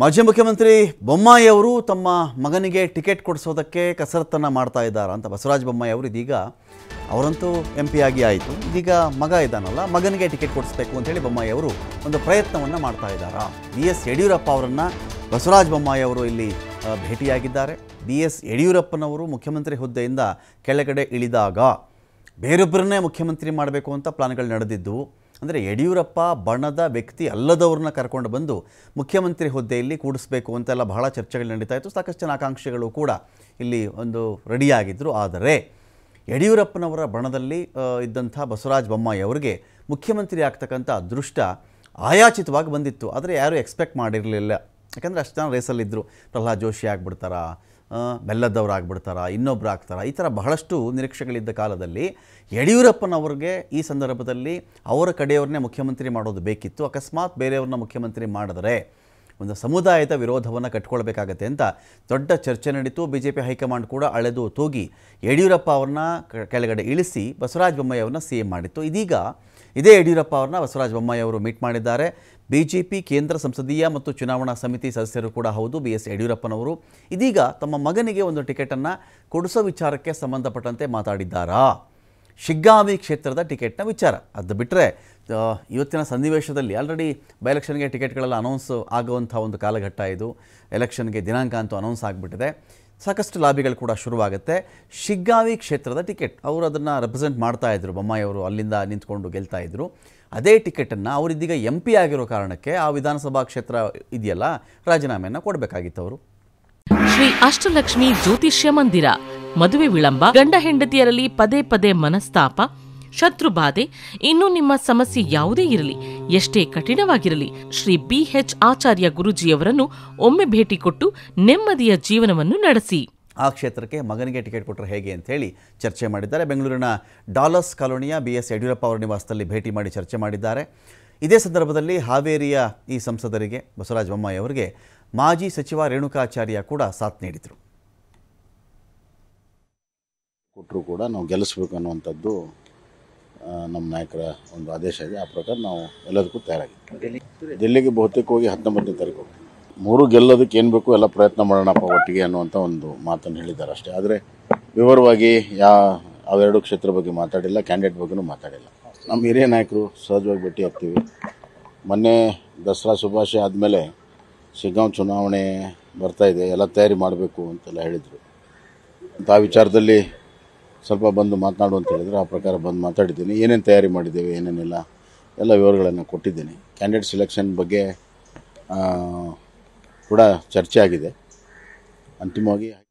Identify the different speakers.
Speaker 1: ಮಾಜಿ ಮುಖ್ಯಮಂತ್ರಿ ಬೊಮ್ಮಾಯಿ ಅವರು ತಮ್ಮ ಮಗನಿಗೆ ಟಿಕೆಟ್ ಕೊಡಿಸೋದಕ್ಕೆ ಕಸರತ್ತನ್ನು ಮಾಡ್ತಾ ಇದ್ದಾರಾ ಅಂತ ಬಸವರಾಜ ಬೊಮ್ಮಾಯಿ ಅವರು ಇದೀಗ ಅವರಂತೂ ಎಂ ಪಿ ಆಗಿ ಆಯಿತು ಇದೀಗ ಮಗ ಇದ್ದಾನಲ್ಲ ಮಗನಿಗೆ ಟಿಕೆಟ್ ಕೊಡಿಸ್ಬೇಕು ಅಂತೇಳಿ ಬೊಮ್ಮಾಯಿ ಅವರು ಒಂದು ಪ್ರಯತ್ನವನ್ನು ಮಾಡ್ತಾ ಇದ್ದಾರಾ ಬಿ ಎಸ್ ಯಡಿಯೂರಪ್ಪ ಅವರನ್ನು ಬಸವರಾಜ ಬೊಮ್ಮಾಯಿ ಅವರು ಇಲ್ಲಿ ಭೇಟಿಯಾಗಿದ್ದಾರೆ ಬಿ ಎಸ್ ಯಡಿಯೂರಪ್ಪನವರು ಮುಖ್ಯಮಂತ್ರಿ ಹುದ್ದೆಯಿಂದ ಕೆಳಗಡೆ ಇಳಿದಾಗ ಬೇರೊಬ್ಬರನ್ನೇ ಮುಖ್ಯಮಂತ್ರಿ ಮಾಡಬೇಕು ಅಂತ ಪ್ಲಾನ್ಗಳು ನಡೆದಿದ್ದವು ಅಂದರೆ ಯಡಿಯೂರಪ್ಪ ಬಣದ ವ್ಯಕ್ತಿ ಅಲ್ಲದವ್ರನ್ನ ಕರ್ಕೊಂಡು ಬಂದು ಮುಖ್ಯಮಂತ್ರಿ ಹುದ್ದೆಯಲ್ಲಿ ಕೂಡಿಸ್ಬೇಕು ಅಂತೆಲ್ಲ ಬಹಳ ಚರ್ಚೆಗಳು ನಡೀತಾ ಇತ್ತು ಸಾಕಷ್ಟು ಜನ ಆಕಾಂಕ್ಷಿಗಳು ಕೂಡ ಇಲ್ಲಿ ಒಂದು ರೆಡಿಯಾಗಿದ್ದರು ಆದರೆ ಯಡಿಯೂರಪ್ಪನವರ ಬಣದಲ್ಲಿ ಇದ್ದಂಥ ಬಸವರಾಜ ಬೊಮ್ಮಾಯಿ ಅವರಿಗೆ ಮುಖ್ಯಮಂತ್ರಿ ಆಗ್ತಕ್ಕಂಥ ಅದೃಷ್ಟ ಆಯಾಚಿತವಾಗಿ ಬಂದಿತ್ತು ಆದರೆ ಯಾರೂ ಎಕ್ಸ್ಪೆಕ್ಟ್ ಮಾಡಿರಲಿಲ್ಲ ಯಾಕಂದರೆ ಅಷ್ಟು ಜನ ರೇಸಲ್ಲಿದ್ದರು ಪ್ರಹ್ಲಾದ್ ಜೋಶಿ ಆಗಿಬಿಡ್ತಾರಾ ಬೆಲ್ಲದವ್ರು ಆಗ್ಬಿಡ್ತಾರಾ ಇನ್ನೊಬ್ರು ಆಗ್ತಾರಾ ಈ ಥರ ಬಹಳಷ್ಟು ನಿರೀಕ್ಷೆಗಳಿದ್ದ ಕಾಲದಲ್ಲಿ ಯಡಿಯೂರಪ್ಪನವ್ರಿಗೆ ಈ ಸಂದರ್ಭದಲ್ಲಿ ಅವರ ಕಡೆಯವ್ರನ್ನೇ ಮುಖ್ಯಮಂತ್ರಿ ಮಾಡೋದು ಬೇಕಿತ್ತು ಅಕಸ್ಮಾತ್ ಬೇರೆಯವ್ರನ್ನ ಮುಖ್ಯಮಂತ್ರಿ ಮಾಡಿದರೆ ಒಂದು ಸಮುದಾಯದ ವಿರೋಧವನ್ನು ಕಟ್ಕೊಳ್ಬೇಕಾಗತ್ತೆ ಅಂತ ದೊಡ್ಡ ಚರ್ಚೆ ನಡೀತು ಬಿ ಜೆ ಪಿ ಹೈಕಮಾಂಡ್ ಕೂಡ ಅಳೆದು ತೂಗಿ ಯಡಿಯೂರಪ್ಪ ಅವ್ರನ್ನ ಕೆಳಗಡೆ ಇಳಿಸಿ ಬಸವರಾಜ ಬೊಮ್ಮಾಯಿ ಅವ್ರನ್ನ ಸಿ ಎಂ ಮಾಡಿತ್ತು ಇದೀಗ ಇದೇ ಯಡಿಯೂರಪ್ಪ ಅವ್ರನ್ನ ಬಸವರಾಜ ಬೊಮ್ಮಾಯಿ ಅವರು ಮೀಟ್ ಮಾಡಿದ್ದಾರೆ ಬಿಜೆಪಿ ಕೇಂದ್ರ ಸಂಸದೀಯ ಮತ್ತು ಚುನಾವಣಾ ಸಮಿತಿ ಸದಸ್ಯರು ಕೂಡ ಹೌದು ಬಿ ಎಸ್ ಯಡಿಯೂರಪ್ಪನವರು ಇದೀಗ ತಮ್ಮ ಮಗನಿಗೆ ಒಂದು ಟಿಕೆಟನ್ನು ಕೊಡಿಸೋ ವಿಚಾರಕ್ಕೆ ಸಂಬಂಧಪಟ್ಟಂತೆ ಮಾತಾಡಿದ್ದಾರಾ ಶಿಗ್ಗಾವಿ ಕ್ಷೇತ್ರದ ಟಿಕೆಟ್ನ ವಿಚಾರ ಅದು ಬಿಟ್ಟರೆ ಇವತ್ತಿನ ಸನ್ನಿವೇಶದಲ್ಲಿ ಆಲ್ರೆಡಿ ಬೈ ಎಲೆಕ್ಷನ್ಗೆ ಟಿಕೆಟ್ಗಳೆಲ್ಲ ಅನೌನ್ಸ್ ಆಗುವಂಥ ಒಂದು ಕಾಲಘಟ್ಟ ಇದು ಎಲೆಕ್ಷನ್ಗೆ ದಿನಾಂಕ ಅಂತೂ ಅನೌನ್ಸ್ ಆಗಿಬಿಟ್ಟಿದೆ ಸಾಕಷ್ಟು ಲಾಬಿಗಳು ಕೂಡ ಶುರುವಾಗುತ್ತೆ ಶಿಗ್ಗಾವಿ ಕ್ಷೇತ್ರದ ಟಿಕೆಟ್ ಅವರು ಅದನ್ನು ರೆಪ್ರೆಸೆಂಟ್ ಮಾಡ್ತಾ ಇದ್ದರು ಬೊಮ್ಮಾಯಿಯವರು ಅಲ್ಲಿಂದ ನಿಂತ್ಕೊಂಡು ಗೆಲ್ತಾ ಇದ್ದರು ಅದೇ ಟಿಕೆಟನ್ನು ಅವರಿದ್ದೀಗ ಎಂ ಪಿ ಆಗಿರೋ ಕಾರಣಕ್ಕೆ ಆ ವಿಧಾನಸಭಾ ಕ್ಷೇತ್ರ ಇದೆಯಲ್ಲ
Speaker 2: ರಾಜೀನಾಮೆಯನ್ನು ಕೊಡಬೇಕಾಗಿತ್ತು ಅವರು ಶ್ರೀ ಅಷ್ಟಲಕ್ಷ್ಮಿ ಜ್ಯೋತಿಷ್ಯ ಮಂದಿರ ಮದುವೆ ವಿಳಂಬ ಗಂಡ ಹೆಂಡತಿಯರಲ್ಲಿ ಪದೇ ಪದೇ ಮನಸ್ತಾಪ ಶತ್ರು ಬಾಧೆ ಇನ್ನೂ ನಿಮ್ಮ ಸಮಸ್ಯೆ ಯಾವುದೇ ಇರಲಿ ಎಷ್ಟೇ ಕಠಿಣವಾಗಿರಲಿ ಶ್ರೀ ಬಿ ಎಚ್ ಆಚಾರ್ಯ ಗುರುಜಿಯವರನ್ನು ಒಮ್ಮೆ ಭೇಟಿ ಕೊಟ್ಟು ನೆಮ್ಮದಿಯ ಜೀವನವನ್ನು ನಡೆಸಿ
Speaker 1: ಆ ಕ್ಷೇತ್ರಕ್ಕೆ ಮಗನಿಗೆ ಟಿಕೆಟ್ ಕೊಟ್ಟರೆ ಹೇಗೆ ಅಂತ ಹೇಳಿ ಚರ್ಚೆ ಮಾಡಿದ್ದಾರೆ ಬೆಂಗಳೂರಿನ ಡಾಲರ್ಸ್ ಕಾಲೋನಿಯ ಬಿ ಎಸ್ ಯಡಿಯೂರಪ್ಪ ಅವರ ನಿವಾಸದಲ್ಲಿ ಭೇಟಿ ಮಾಡಿ ಚರ್ಚೆ ಮಾಡಿದ್ದಾರೆ ಇದೇ ಸಂದರ್ಭದಲ್ಲಿ ಹಾವೇರಿಯ ಈ ಸಂಸದರಿಗೆ ಬಸವರಾಜ ಬೊಮ್ಮಾಯಿ ಅವರಿಗೆ ಮಾಜಿ ಸಚಿವ ರೇಣುಕಾಚಾರ್ಯ ಕೂಡ ಸಾಥ್ ನೀಡಿದರು
Speaker 3: ಕೊಟ್ಟರು ಕೂಡ ನಾವು ಗೆಲ್ಲಿಸ್ಬೇಕು ಅನ್ನುವಂಥದ್ದು ನಮ್ಮ ನಾಯಕರ ಒಂದು ಆದೇಶ ಇದೆ ಆ ಪ್ರಕಾರ ನಾವು ಎಲ್ಲದಕ್ಕೂ ತಯಾರಾಗಿದ್ದೀವಿ ಡೆಲ್ಲಿಗೆ ಬಹುತೇಕವಾಗಿ ಹತ್ತೊಂಬತ್ತನೇ ತಾರೀಕು ಹೋಗ್ತೀವಿ ಮೂರು ಗೆಲ್ಲೋದಕ್ಕೆ ಏನು ಬೇಕು ಎಲ್ಲ ಪ್ರಯತ್ನ ಮಾಡೋಣಪ್ಪ ಒಟ್ಟಿಗೆ ಅನ್ನುವಂಥ ಒಂದು ಮಾತನ್ನು ಹೇಳಿದ್ದಾರೆ ಅಷ್ಟೇ ಆದರೆ ವಿವರವಾಗಿ ಯಾ ಅವೆರಡು ಕ್ಷೇತ್ರ ಬಗ್ಗೆ ಮಾತಾಡಿಲ್ಲ ಕ್ಯಾಂಡಿಡೇಟ್ ಬಗ್ಗೆ ಮಾತಾಡಿಲ್ಲ ನಮ್ಮ ಹಿರಿಯ ನಾಯಕರು ಸಹಜವಾಗಿ ಭೇಟಿ ಆಗ್ತೀವಿ ಮೊನ್ನೆ ದಸರಾ ಶುಭಾಶಯ ಆದಮೇಲೆ ಸಿಗ್ಗಾಂವ್ ಚುನಾವಣೆ ಬರ್ತಾಯಿದೆ ಎಲ್ಲ ತಯಾರಿ ಮಾಡಬೇಕು ಅಂತೆಲ್ಲ ಹೇಳಿದರು ಅಂಥ ವಿಚಾರದಲ್ಲಿ ಸ್ವಲ್ಪ ಬಂದು ಮಾತನಾಡು ಅಂತ ಹೇಳಿದ್ರು ಆ ಪ್ರಕಾರ ಬಂದು ಮಾತಾಡಿದ್ದೀನಿ ಏನೇನು ತಯಾರಿ ಮಾಡಿದ್ದೇವೆ ಏನೇನಿಲ್ಲ ಎಲ್ಲ ವಿವರಗಳನ್ನು ಕೊಟ್ಟಿದ್ದೀನಿ ಕ್ಯಾಂಡಿಡೇಟ್ ಸೆಲೆಕ್ಷನ್ ಬಗ್ಗೆ
Speaker 1: ಕೂಡ ಚರ್ಚೆ ಆಗಿದೆ ಅಂತಿಮವಾಗಿ